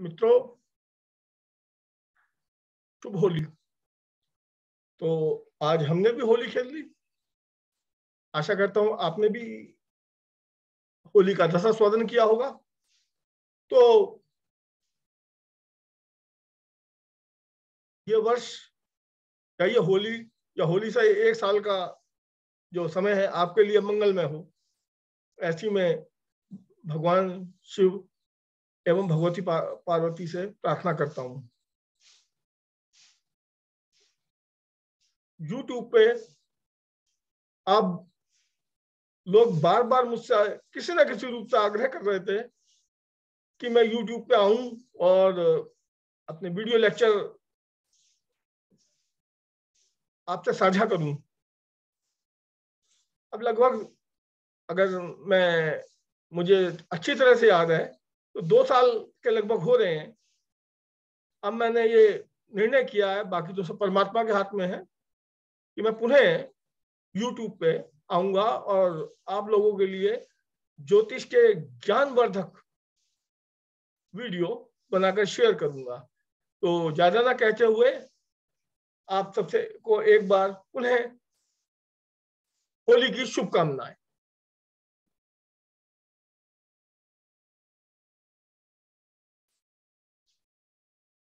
मित्रों शुभ होली तो आज हमने भी होली खेल ली आशा करता हूं आपने भी होली का रसा स्वादन किया होगा तो ये वर्ष या ये होली या होली से एक साल का जो समय है आपके लिए मंगलमय हो ऐसी में भगवान शिव एवं भगवती पार्वती से प्रार्थना करता हूं यूट्यूब पे अब लोग बार बार मुझसे किसी ना किसी रूप से आग्रह कर रहे थे कि मैं यूट्यूब पे आऊं और अपने वीडियो लेक्चर आपसे साझा करूं अब लगभग अगर मैं मुझे अच्छी तरह से याद है तो दो साल के लगभग हो रहे हैं अब मैंने ये निर्णय किया है बाकी तो सब परमात्मा के हाथ में है कि मैं पुनः यूट्यूब पे आऊंगा और आप लोगों के लिए ज्योतिष के ज्ञानवर्धक वीडियो बनाकर शेयर करूंगा तो ज्यादा ना कहते हुए आप सबसे को एक बार पुनः होली की शुभकामनाएं